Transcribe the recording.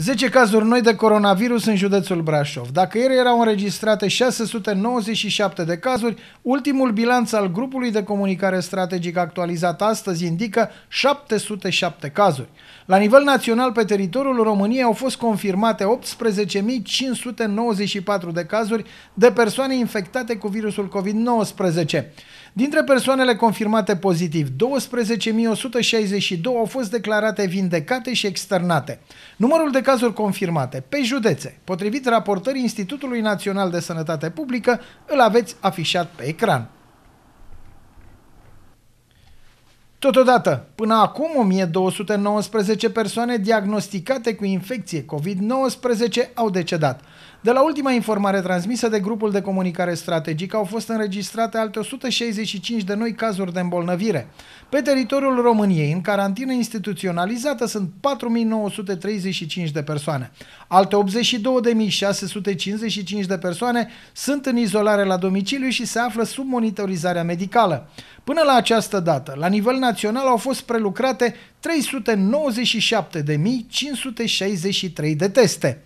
10 cazuri noi de coronavirus în județul Brașov. Dacă ieri erau înregistrate 697 de cazuri, ultimul bilanț al grupului de comunicare strategic actualizat astăzi indică 707 cazuri. La nivel național, pe teritoriul României au fost confirmate 18.594 de cazuri de persoane infectate cu virusul COVID-19. Dintre persoanele confirmate pozitiv, 12.162 au fost declarate vindecate și externate. Numărul de cazuri confirmate pe județe, potrivit raportării Institutului Național de Sănătate Publică, îl aveți afișat pe ecran. Totodată, până acum 1219 persoane diagnosticate cu infecție COVID-19 au decedat. De la ultima informare transmisă de grupul de comunicare strategică au fost înregistrate alte 165 de noi cazuri de îmbolnăvire. Pe teritoriul României, în carantină instituționalizată, sunt 4.935 de persoane. Alte 82.655 de persoane sunt în izolare la domiciliu și se află sub monitorizarea medicală. Până la această dată, la nivel național au fost prelucrate 397.563 de teste.